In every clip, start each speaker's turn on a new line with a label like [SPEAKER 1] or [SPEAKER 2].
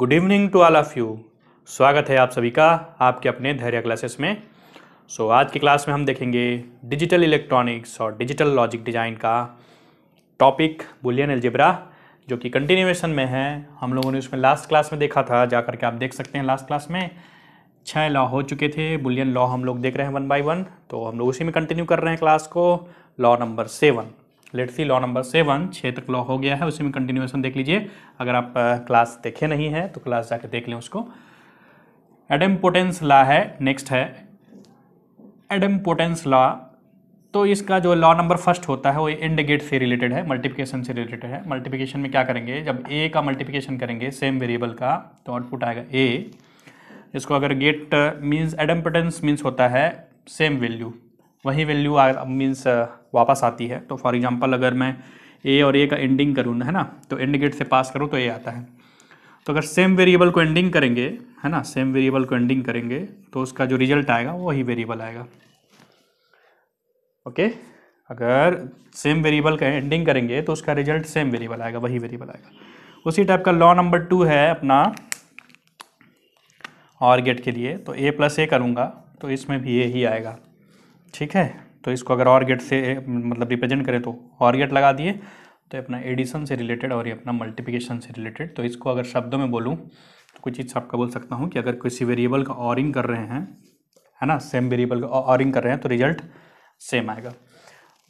[SPEAKER 1] Good evening to all of you स्वागत है आप सभी का आपके अपने धैर्य क्लासेस में सो so, आज की क्लास में हम देखेंगे डिजिटल इलेक्ट्रॉनिक्स और डिजिटल लॉजिक डिज़ाइन का टॉपिक बुलियन एल्जिब्रा जो कि कंटिन्यूएशन में है हम लोगों ने उसमें लास्ट क्लास में देखा था जा करके आप देख सकते हैं लास्ट क्लास में छः लॉ हो चुके थे बुलियन लॉ हम लोग देख रहे हैं वन बाई वन तो हम लोग उसी में कंटिन्यू कर रहे हैं क्लास को law number seven let see law number seven क्षेत्र लॉ हो गया है उसी में कंटिन्यूएशन देख लीजिए अगर आप क्लास देखे नहीं है तो क्लास जाके देख लें उसको एडम पोटेंस लॉ है नेक्स्ट है एडम पोटेंस लॉ तो इसका जो लॉ नंबर फर्स्ट होता है वो एंड गेट से रिलेटेड है मल्टीप्लिकेशन से रिलेटेड है मल्टीप्लिकेशन में क्या करेंगे जब ए का मल्टीप्लिकेशन करेंगे सेम वेरिएबल का तो आउटपुट आएगा ए इसको अगर gate means idempotence means होता है सेम वैल्यू वही वैल्यू मीन्स uh, वापस आती है तो फॉर एग्जांपल अगर मैं ए और ए का एंडिंग करूँ है ना तो एंड गेट से पास करूँ तो ए आता है तो अगर सेम वेरिएबल को एंडिंग करेंगे है ना सेम वेरिएबल को एंडिंग करेंगे तो उसका जो रिजल्ट आएगा वही वेरिएबल आएगा ओके okay? अगर सेम वेरिएबल का एंडिंग करेंगे तो उसका रिजल्ट सेम वेरिएबल आएगा वही वेरिएबल आएगा उसी टाइप का लॉ नंबर टू है अपना और गेट के लिए तो ए प्लस ए करूँगा तो इसमें भी ए ही आएगा ठीक है तो इसको अगर और गेट से मतलब रिप्रेजेंट करें तो और गेट लगा दिए तो अपना एडिशन से रिलेटेड और ये अपना मल्टीप्लिकेशन से रिलेटेड तो इसको अगर शब्दों में बोलूँ तो कोई चीज़ आपका बोल सकता हूँ कि अगर किसी वेरिएबल का ऑरिंग कर रहे हैं है ना सेम वेरिएबल का ऑरिंग कर रहे हैं तो रिजल्ट सेम आएगा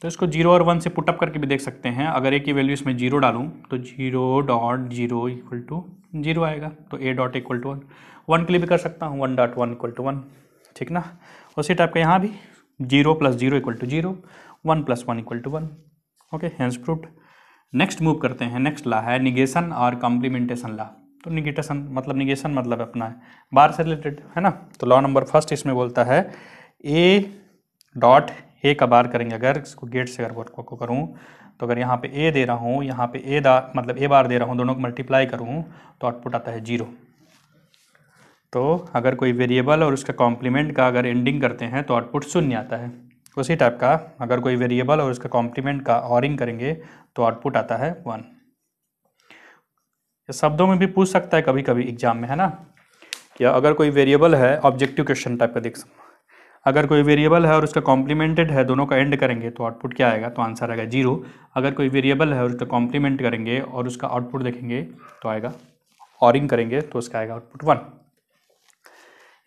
[SPEAKER 1] तो इसको जीरो और वन से पुटअप करके भी देख सकते हैं अगर एक ही वैल्यू इसमें जीरो डालूँ तो zero dot zero equal to zero आएगा तो A dot equal to one one के लिए भी कर सकता हूँ one dot one equal to one ठीक ना उसी टाइप का यहाँ भी zero plus zero equal to zero one plus one equal to one okay hence proof next move करते हैं नेक्स्ट ला है निगेशन और कॉम्प्लीमेंटेशन ला तो निगेटेशन मतलब निगेशन मतलब अपना है बार से रिलेटेड है ना तो लॉ नंबर फर्स्ट इसमें बोलता है ए डॉट ए का बार करेंगे अगर इसको गेट से अगर वर्क को करूँ तो अगर यहाँ पे ए दे रहा हूँ यहाँ पे ए दा मतलब ए बार दे रहा हूँ दोनों को मल्टीप्लाई करूँ तो आउटपुट आता है जीरो तो अगर कोई वेरिएबल और उसका कॉम्प्लीमेंट का अगर एंडिंग करते हैं तो आउटपुट शून्य आता है उसी टाइप का अगर कोई वेरिएबल और उसका कॉम्प्लीमेंट का ऑरिंग करेंगे तो आउटपुट आता है वन शब्दों में भी पूछ सकता है कभी कभी एग्जाम में है ना कि अगर कोई वेरिएबल है ऑब्जेक्टिव क्वेश्चन टाइप का देख अगर कोई वेरिएबल है और उसका कॉम्प्लीमेंटेड है दोनों का एंड करेंगे तो आउटपुट क्या आएगा तो आंसर आएगा जीरो अगर कोई वेरिएबल है और उसका कॉम्प्लीमेंट करेंगे और उसका आउटपुट देखेंगे तो आएगा ऑरिंग करेंगे तो उसका आएगा आउटपुट वन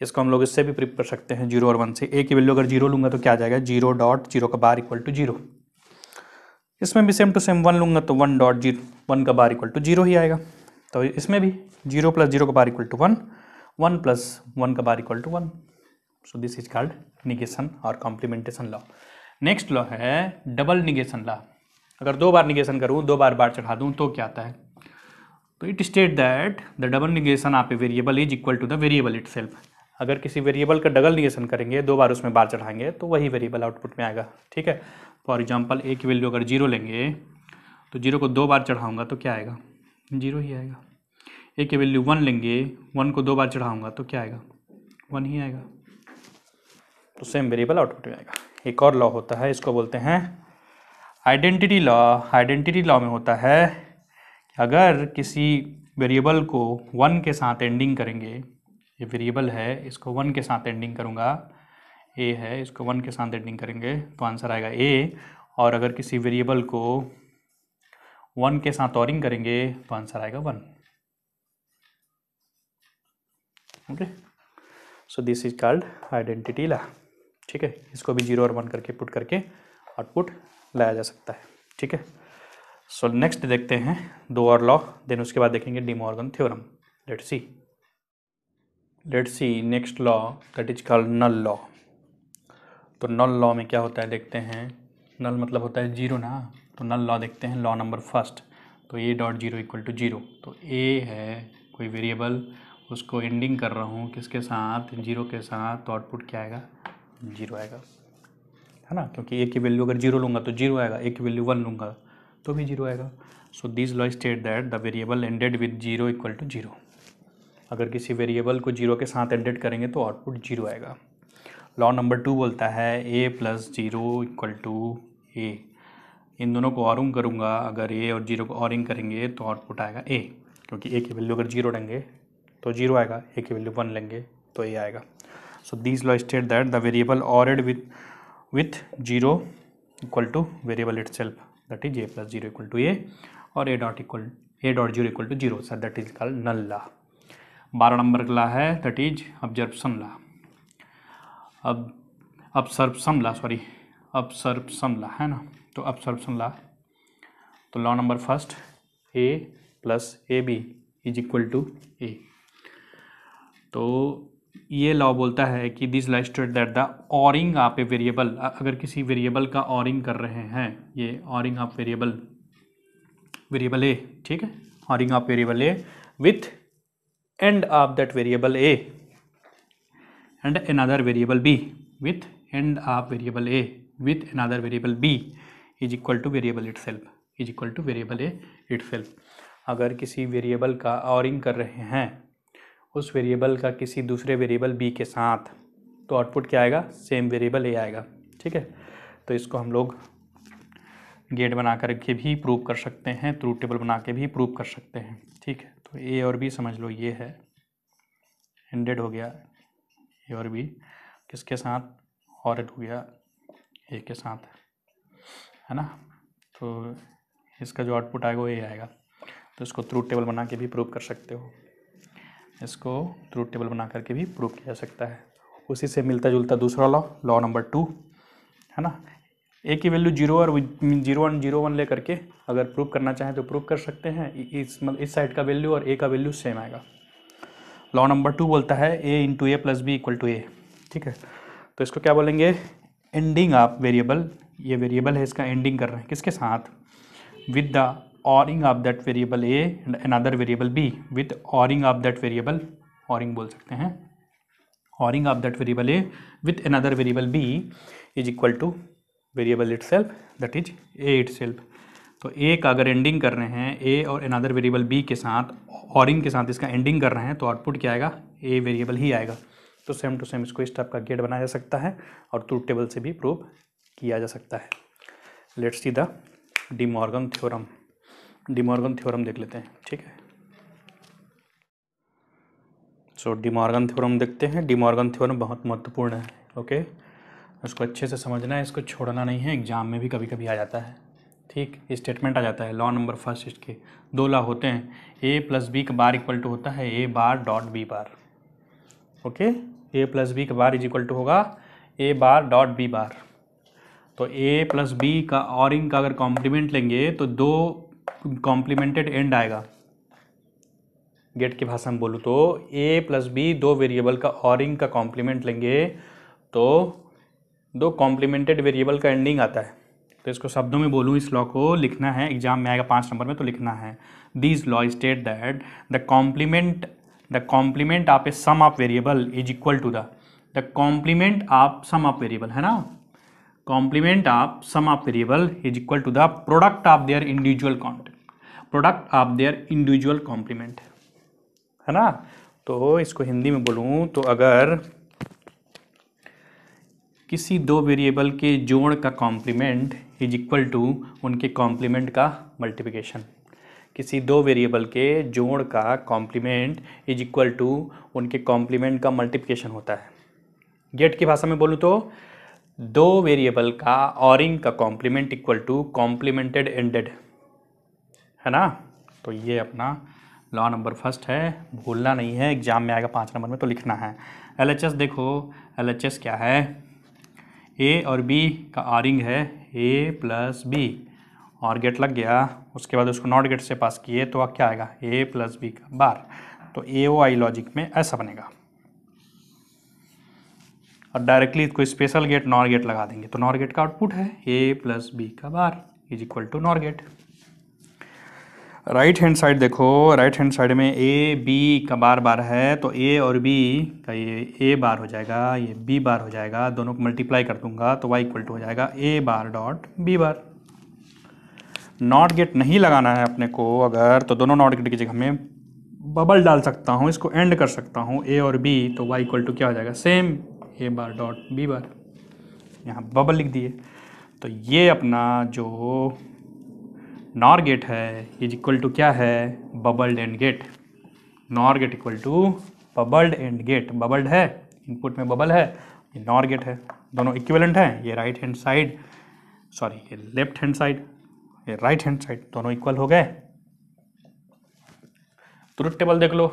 [SPEAKER 1] इसको हम लोग इससे भी प्रिप कर सकते हैं जीरो और वन से ए की वैल्यू अगर जीरो लूंगा तो क्या आ जाएगा जीरो डॉट जीरो का बार इक्वल टू जीरो इसमें भी सेम टू सेम वन लूंगा तो वन डॉट जीरो वन का बार इक्वल टू जीरो ही आएगा तो इसमें भी जीरो प्लस जीरो का bar equal to one one plus one का bar equal to one so this is called negation और कॉम्प्लीमेंटेशन लॉ नेक्स्ट लॉ है डबल निगेशन लॉ अगर दो बार निगेशन करूँ दो बार बार चढ़ा दूँ तो क्या आता है तो it state that the double negation of a variable is equal to the variable itself अगर किसी वेरिएबल का डबल निगेशन करेंगे दो बार उसमें बार चढ़ाएंगे तो वही वेरिएबल आउटपुट में आएगा ठीक है फॉर एग्जाम्पल ए की वैल्यू अगर जीरो लेंगे तो जीरो को दो बार चढ़ाऊँगा तो क्या आएगा जीरो ही आएगा ए की वैल्यू वन लेंगे वन को दो बार चढ़ाऊँगा तो क्या आएगा वन ही आएगा तो सेम वेरिएबल आउटपुट में आएगा एक और लॉ होता है इसको बोलते हैं आइडेंटिटी लॉ आइडेंटिटी लॉ में होता है अगर किसी वेरिएबल को वन के साथ एंडिंग करेंगे ये वेरिएबल है इसको वन के साथ एंडिंग करूँगा ए है इसको वन के साथ एंडिंग करेंगे तो आंसर आएगा ए और अगर किसी वेरिएबल को वन के साथ ऑरिंग करेंगे तो आंसर आएगा one okay so this is called identity law ठीक है इसको भी जीरो और वन करके पुट करके आउटपुट लाया जा सकता है ठीक है सो नेक्स्ट देखते हैं दो और लॉ देन उसके बाद देखेंगे De Morgan theorem let see let see next law that is called null law तो नल लॉ में क्या होता है देखते हैं नल मतलब होता है जीरो ना तो नल लॉ देखते हैं लॉ नंबर फर्स्ट तो A dot zero equal to zero तो ए है कोई वेरिएबल उसको एंडिंग कर रहा हूँ किसके साथ जीरो के साथ तो आउटपुट क्या आएगा जीरो आएगा है ना क्योंकि ए की वैल्यू अगर जीरो लूँगा तो जीरो आएगा ए की वैल्यू वन लूँगा तो भी जीरो आएगा so this law state that the variable anded with zero equal to zero अगर किसी वेरिएबल को जीरो के साथ एडिट करेंगे तो आउटपुट जीरो आएगा लॉ नंबर टू बोलता है A plus zero equal to A इन दोनों को औरिंग करूँगा अगर ए और जीरो को औरिंग करेंगे तो आउटपुट आएगा ए क्योंकि ए की वैल्यू अगर जीरो तो लेंगे तो जीरो आएगा ए की वैल्यू वन लेंगे तो ए आएगा so this law state that the variable ored with with zero equal to variable itself that is A plus zero equal to A और A dot equal A dot zero equal to zero sir that is called null law बारह number का law है that is absorption law अब absorption law sorry absorption law है ना तो absorption law तो law number first A plus A B is equal to A तो ये लॉ बोलता है कि this law state that the oring आप ए वेरिएबल अगर किसी वेरिएबल का ऑरिंग कर रहे हैं ये oring of variable variable A ठीक है oring of variable A with end of that variable a and another variable b with end of variable a with another variable b is equal to variable itself is equal to variable a itself अगर किसी variable का ORing कर रहे हैं उस variable का किसी दूसरे वेरिएबल बी के साथ तो आउटपुट क्या आएगा सेम वेरिएबल ए आएगा ठीक है तो इसको हम लोग गेट बना करके भी प्रूव कर सकते हैं थ्रू टेबल बना के भी प्रूव कर सकते हैं ठीक है ए और बी समझ लो ये है एंडेड हो गया ए और बी किसके साथ और हो गया ए के साथ है ना तो इसका जो आउटपुट आएगा वो ए आएगा तो इसको थ्रू टेबल बना के भी प्रूव कर सकते हो इसको थ्रू टेबल बना करके भी प्रूव किया जा सकता है उसी से मिलता जुलता दूसरा लॉ लॉ नंबर टू है ना ए की वैल्यू जीरो और जीरो वन जीरो वन ले करके अगर प्रूव करना चाहें तो प्रूव कर सकते हैं इस मतलब इस साइड का वैल्यू और ए का वैल्यू सेम आएगा लॉ नंबर टू बोलता है A into A plus B equal to A ठीक है तो इसको क्या बोलेंगे एंडिंग आप वेरिएबल ये वेरिएबल है इसका एंडिंग कर रहे हैं किसके साथ with the oring of that variable A and another variable B with oring of that variable oring बोल सकते हैं oring of that variable A with another variable B is equal to variable self that is A self तो A का अगर ending कर रहे हैं ए और अनदर वेरिएबल बी के साथ ऑरिंग के साथ इसका एंडिंग कर रहे हैं तो आउटपुट क्या आएगा ए वेरिएबल ही आएगा तो सेम टू सेम इसको इस टाइप का गेट बनाया जा सकता है और ट्रूथ टेबल से भी प्रूव किया जा सकता है let's see the De Morgan theorem De Morgan theorem देख लेते हैं ठीक है सो डिमॉर्गन थ्योरम देखते हैं डिमॉर्गन थ्योरम बहुत महत्वपूर्ण है ओके okay? उसको अच्छे से समझना है इसको छोड़ना नहीं है एग्ज़ाम में भी कभी कभी आ जाता है ठीक स्टेटमेंट आ जाता है लॉ नंबर फर्स्ट इसके दो लॉ होते हैं ए प्लस बी का बार इक्वल टू होता है A bar dot B bar okay A plus B का बार इज इक्वल टू होगा ए बार डॉट बी बार तो ए प्लस बी का और का अगर कॉम्प्लीमेंट लेंगे तो दो कॉम्प्लीमेंटेड एंड आएगा गेट की भाषा में बोलूँ तो ए प्लस बी दो वेरिएबल का और का कॉम्प्लीमेंट लेंगे तो दो कॉम्प्लीमेंटेड वेरिएबल का एंडिंग आता है तो इसको शब्दों में बोलूँ इस लॉ को लिखना है एग्जाम में आएगा पाँच नंबर में तो लिखना है this law state that the complement the complement of a sum of variable is equal to the the complement of sum of variable है ना complement of sum of variable is equal to the product of their individual product of their individual complement है ना तो इसको हिंदी में बोलूँ तो अगर किसी दो वेरिएबल के जोड़ का कॉम्प्लीमेंट इज इक्वल टू उनके कॉम्प्लीमेंट का मल्टीप्लिकेशन किसी दो वेरिएबल के जोड़ का कॉम्प्लीमेंट इज इक्वल टू उनके कॉम्प्लीमेंट का मल्टीप्लिकेशन होता है गेट की भाषा में बोलूँ तो दो वेरिएबल का ऑरिंग का complement equal to complemented anded है ना तो ये अपना लॉ नंबर फर्स्ट है भूलना नहीं है एग्जाम में आएगा पाँच नंबर में तो लिखना है एल देखो एल क्या है ए और बी का आरिंग है ए प्लस बी और गेट लग गया उसके बाद उसको नॉट गेट से पास किए तो अब क्या आएगा ए प्लस बी का बार तो ए ओ आई लॉजिक में ऐसा बनेगा और डायरेक्टली इसको स्पेशल गेट नॉर गेट लगा देंगे तो नॉर गेट का आउटपुट है ए प्लस बी का bar is equal to NOR gate right hand side देखो राइट हैंड साइड में ए बी का बार बार है तो ए और बी का ये ए बार हो जाएगा ये बी बार हो जाएगा दोनों को मल्टीप्लाई कर दूंगा तो वाई इक्वल टू हो जाएगा A bar dot B bar NOT gate नहीं लगाना है अपने को अगर तो दोनों नॉट गेट की जगह में बबल डाल सकता हूँ इसको एंड कर सकता हूँ ए और बी तो वाई इक्वल टू क्या हो जाएगा same A bar dot B bar यहाँ बबल लिख दिए तो ये अपना जो नॉर गेट है इज इक्वल टू क्या है bubbled AND gate NOR gate equal to bubbled AND gate bubbled है इनपुट में बबल है ये नॉर गेट है दोनों इक्विवेलेंट हैं ये राइट हैंड साइड सॉरी ये लेफ्ट हैंड साइड ये राइट हैंड साइड दोनों इक्वल हो गए ट्रूथ टेबल देख लो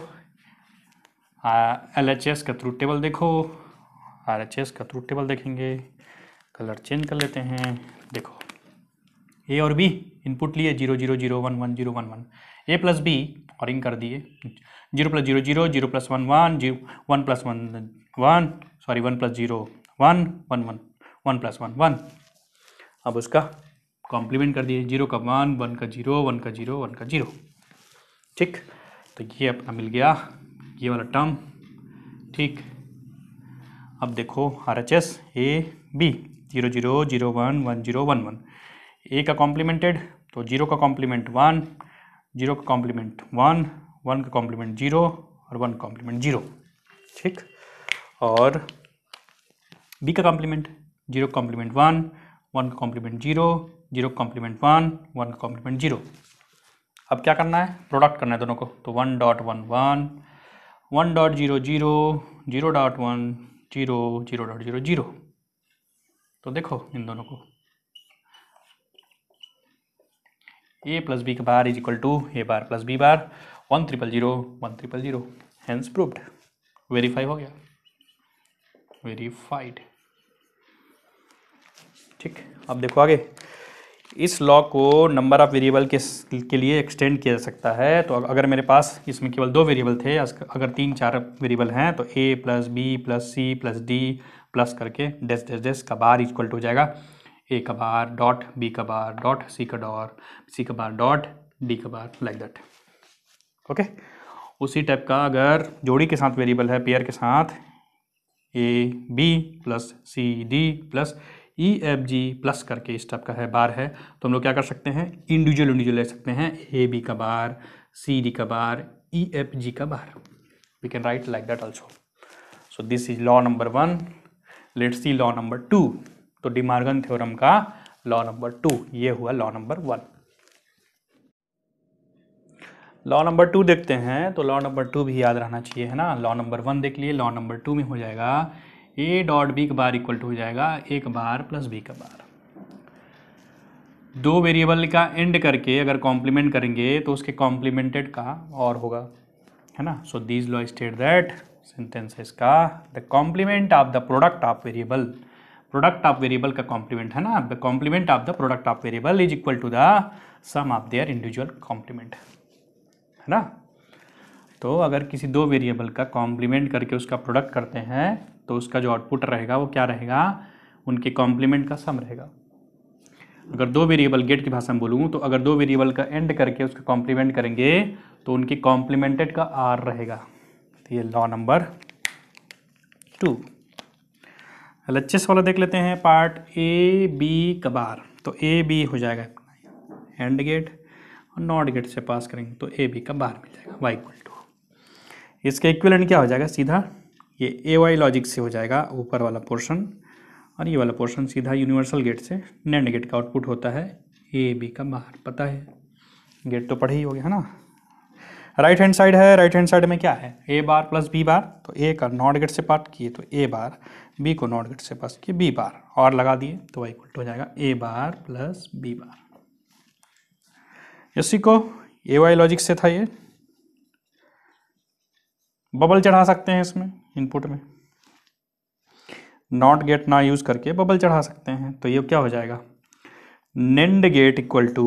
[SPEAKER 1] एल एच एस का थ्रूट टेबल देखो आर एच एस का थ्रूट टेबल देखेंगे कलर चेंज कर लेते हैं देखो ए और बी इनपुट लिए zero zero zero one one zero one one A plus B और इन कर दिए zero plus zero zero zero plus one one zero one plus one one sorry one plus zero one one one one plus one one अब उसका complement कर दिए zero का one one का जीरो वन का जीरो वन का zero ठीक तो ये अपना मिल गया ये वाला टर्म ठीक अब देखो R H S A B zero zero zero one one zero one one A का कॉम्प्लीमेंटेड तो जीरो का कॉम्प्लीमेंट वन जीरो का कॉम्प्लीमेंट वन वन का कॉम्प्लीमेंट जीरो और वन कॉम्प्लीमेंट जीरो ठीक और बी का कॉम्प्लीमेंट जीरो का कॉम्प्लीमेंट वन वन का कॉम्प्लीमेंट जीरो जीरो का कॉम्प्लीमेंट वन वन का कॉम्प्लीमेंट जीरो अब क्या करना है प्रोडक्ट करना है दोनों को तो one dot one one one dot zero zero zero dot one zero zero dot zero zero तो देखो इन दोनों को ए प्लस बी का bar is equal to A bar plus B bar one triple zero one triple zero hence proved verify हो गया verified ठीक अब देखो आगे इस लॉ को नंबर ऑफ वेरिएबल के के लिए एक्सटेंड किया जा सकता है तो अगर मेरे पास इसमें केवल दो वेरिएबल थे अगर तीन चार वेरिएबल हैं तो A plus B plus C plus D plus करके डेस डेस डेस का बार इक्वल टू हो जाएगा ए का डॉट बी कबार dot C dot C ka dot c ka bar dot d okay उसी टाइप का अगर जोड़ी के साथ वेरिएबल है पेयर के साथ A B plus C D plus E F G plus करके इस टाइप का है बार है तो हम लोग क्या कर सकते हैं इंडिविजुअल इंडिविजुअल ले सकते हैं ए बी का बार सी डी का बार ई एफ जी का bar we can write like that also so this is law number one let's see law number two तो डिमार्गन थ्योरम का लॉ नंबर टू ये हुआ law number one law number two देखते हैं तो law number to भी याद रहना चाहिए है ना लॉ नंबर वन देख लिए लॉ नंबर टू में हो जाएगा ए डॉट बी का बार इक्वल टू हो जाएगा एक बार प्लस बी का बार दो वेरिएबल का एंड करके अगर कॉम्प्लीमेंट करेंगे तो उसके कॉम्प्लीमेंटेड का और होगा है ना so these law state that sentences का the complement of the product of variable product of variable का कॉम्प्लीमेंट है ना the complement of the product of variable is equal to the sum of their individual complement है ना तो अगर किसी दो वेरिएबल का कॉम्प्लीमेंट करके उसका प्रोडक्ट करते हैं तो उसका जो आउटपुट रहेगा वो क्या रहेगा उनके कॉम्प्लीमेंट का सम रहेगा अगर दो वेरिएबल गेट की भाषा में बोलूँ तो अगर दो वेरिएबल का एंड करके उसका कॉम्प्लीमेंट करेंगे तो उनके कॉम्प्लीमेंटेड का आर रहेगा तो ये लॉ नंबर टू लच्चेस वाला देख लेते हैं पार्ट ए बी कबार तो ए बी हो जाएगा एंड गेट और नॉट गेट से पास करेंगे तो ए बी का बार मिल जाएगा वाई इक्वल टू इसका इक्वलेंट क्या हो जाएगा सीधा ये ए वाई लॉजिक से हो जाएगा ऊपर वाला पोर्शन और ये वाला पोर्शन सीधा यूनिवर्सल गेट से नैंड गेट का आउटपुट होता है ए बी का बाहर पता है गेट तो पढ़े ही हो गया है ना राइट हैंड साइड है राइट हैंड साइड में क्या है ए बार प्लस बी बार तो ए का नॉट गेट से पार्ट किए तो ए बार बी को नॉट गेट से पास किए बी बार और लगा दिए तो वही इक्वल टू हो जाएगा ए बार प्लस बी बार इसी को ए वाई लॉजिक से था ये बबल चढ़ा सकते हैं इसमें इनपुट में नॉट गेट ना यूज़ करके बबल चढ़ा सकते हैं तो ये क्या हो जाएगा NAND gate equal to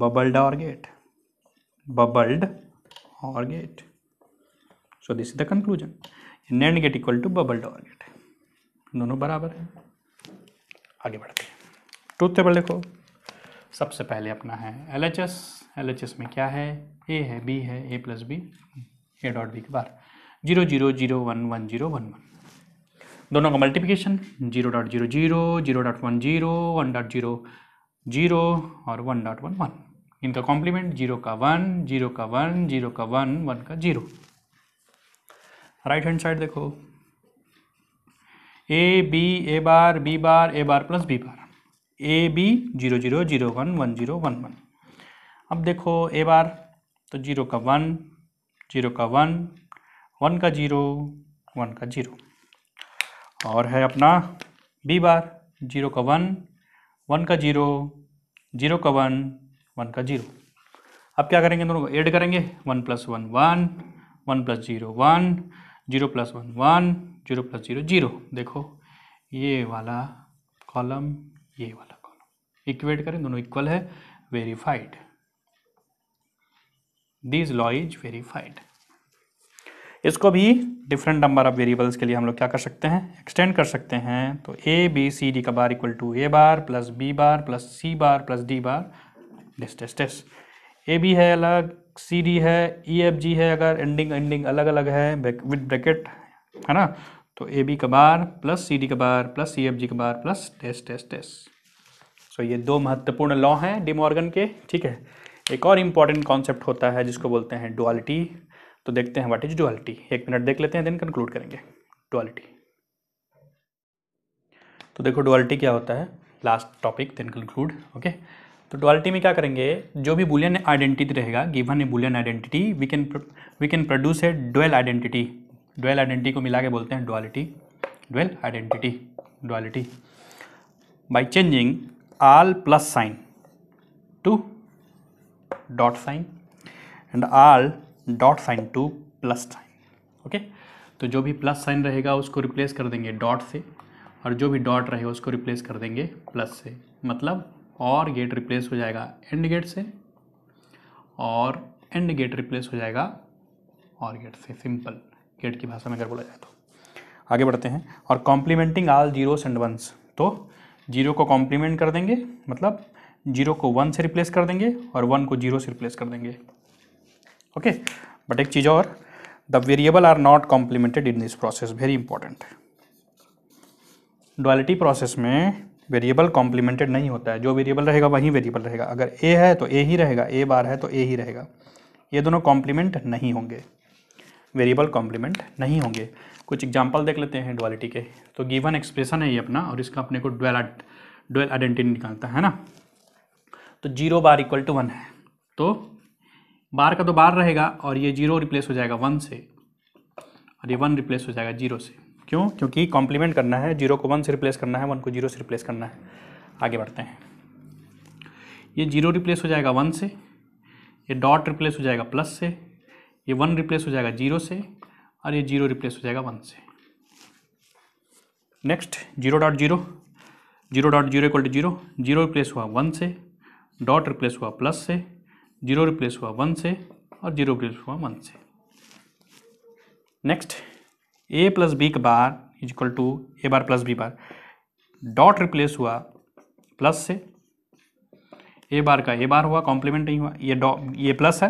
[SPEAKER 1] bubbled OR gate bubbled OR gate so this is the conclusion NAND gate equal to bubbled OR gate दोनों बराबर है आगे बढ़ते हैं ट्रूथ टेबल देखो सबसे पहले अपना है L H S L H S में क्या है ए है बी है A plus B A dot B के bar zero zero zero one one zero one one दोनों का multiplication zero dot zero zero zero dot one zero one dot zero zero और one dot one one इनका complement zero का one zero का one zero का one one का zero right hand side देखो A B A bar B bar A bar plus B bar A B zero zero zero one one zero one one अब देखो A bar तो zero का one zero का one one का zero one का zero और है अपना बी बार जीरो का वन वन का जीरो जीरो का वन वन का जीरो अब क्या करेंगे दोनों को ऐड करेंगे one plus one one one plus zero one zero plus one one zero plus zero zero देखो ये वाला कॉलम ये वाला कॉलम इक्वेट करें दोनों इक्वल है verified this law is verified इसको भी डिफरेंट नंबर ऑफ वेरिएबल्स के लिए हम लोग क्या कर सकते हैं एक्सटेंड कर सकते हैं तो ए बी सी डी का bar equal to A bar plus B bar plus C bar plus D bar डिस डेस डेस ए बी है अलग सी डी है ई एफ जी है अगर एंडिंग एंडिंग अलग अलग है विद ब्रैकेट है ना तो ए बी का बार प्लस सी डी का बार प्लस सी एफ जी का bar plus test test test so ये दो महत्वपूर्ण लॉ हैं डिमॉर्गन के ठीक है एक और इम्पॉर्टेंट कॉन्सेप्ट होता है जिसको बोलते हैं डुअलिटी तो देखते हैं व्हाट इज डुअलिटी एक मिनट देख लेते हैं देन कंक्लूड करेंगे डुअलिटी तो देखो डुअलिटी क्या होता है last topic then conclude okay तो डुअलिटी में क्या करेंगे जो भी बुलियन आइडेंटिटी रहेगा given a boolean identity we can we can produce a dual identity dual identity को मिला के बोलते हैं duality dual identity duality by changing all plus sign to dot sign and all dot sign to plus sign okay तो जो भी plus sign रहेगा उसको रिप्लेस कर देंगे डॉट से और जो भी डॉट रहेगा उसको रिप्लेस कर देंगे प्लस से मतलब और गेट रिप्लेस हो जाएगा एंड गेट से और एंड गेट रिप्लेस हो जाएगा और गेट से सिंपल गेट की भाषा में अगर बोला जाए तो आगे बढ़ते हैं और complementing all zeros and ones तो जीरो को कॉम्प्लीमेंट कर देंगे मतलब जीरो को वन से रिप्लेस कर देंगे और वन को जीरो से रिप्लेस कर देंगे ओके बट एक चीज़ और the variable are not complemented in this process very important duality process में वेरिएबल कॉम्प्लीमेंटेड नहीं होता है जो वेरिएबल रहेगा वही वेरिएबल रहेगा अगर ए है तो ए ही रहेगा ए बार है तो ए ही रहेगा ये दोनों कॉम्प्लीमेंट नहीं होंगे वेरिएबल कॉम्प्लीमेंट नहीं होंगे कुछ एग्जाम्पल देख लेते हैं डुअलिटी के तो गिवन एक्सप्रेशन है ये अपना और इसका अपने को डुअल डुअल आइडेंटिटी निकालता है ना तो zero bar equal to one है तो बार का तो बार रहेगा और ये जीरो रिप्लेस हो जाएगा वन से और ये वन रिप्लेस हो जाएगा जीरो से क्यों क्योंकि कॉम्प्लीमेंट करना है जीरो को वन से रिप्लेस करना है वन को जीरो से रिप्लेस करना है आगे बढ़ते हैं ये जीरो रिप्लेस हो जाएगा वन से ये डॉट रिप्लेस हो जाएगा प्लस से ये वन रिप्लेस हो जाएगा जीरो से और ये जीरो रिप्लेस हो जाएगा वन से next zero dot zero zero dot zero equal to zero zero replace हुआ वन से डॉट रिप्लेस हुआ प्लस से जीरो रिप्लेस हुआ वन से और जीरो रिप्लेस हुआ वन से नेक्स्ट ए प्लस बी का bar is equal to A bar plus B bar dot replace हुआ प्लस से ए बार का ए बार हुआ कॉम्प्लीमेंट नहीं हुआ ये डॉ ये प्लस है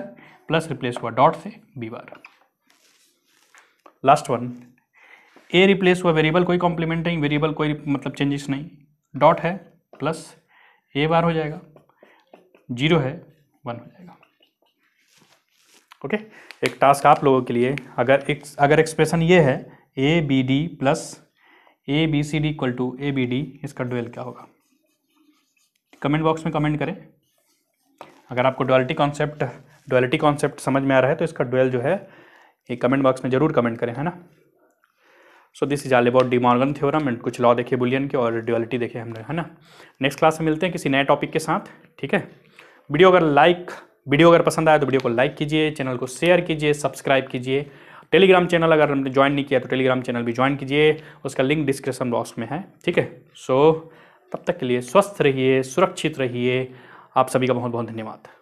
[SPEAKER 1] प्लस रिप्लेस हुआ डॉट से B bar last one A replace हुआ वेरिएबल कोई कॉम्प्लीमेंट नहीं वेरिएबल कोई मतलब चेंजेस नहीं डॉट है प्लस ए बार हो जाएगा जीरो है वन हो जाएगा ओके okay? एक टास्क आप लोगों के लिए अगर एक अगर एक्सप्रेशन ये है A B D plus A B C D equal to A B D इसका डुअल क्या होगा कमेंट बॉक्स में कमेंट करें अगर आपको डुअलिटी कॉन्सेप्ट डुअलिटी कॉन्सेप्ट समझ में आ रहा है तो इसका डुअल जो है ये कमेंट बॉक्स में ज़रूर कमेंट करें है ना so this is all about De Morgan theorem and कुछ लॉ देखे बुलियन के और ड्यूअलिटी देखे हमने है ना नेक्स्ट क्लास में मिलते हैं किसी नए टॉपिक के साथ ठीक है वीडियो अगर लाइक वीडियो अगर पसंद आया तो वीडियो को लाइक कीजिए चैनल को शेयर कीजिए सब्सक्राइब कीजिए टेलीग्राम चैनल अगर हमने ज्वाइन नहीं किया तो टेलीग्राम चैनल भी ज्वाइन कीजिए उसका लिंक डिस्क्रिप्शन बॉक्स में है ठीक है सो तब तक के लिए स्वस्थ रहिए सुरक्षित रहिए आप सभी का बहुत बहुत धन्यवाद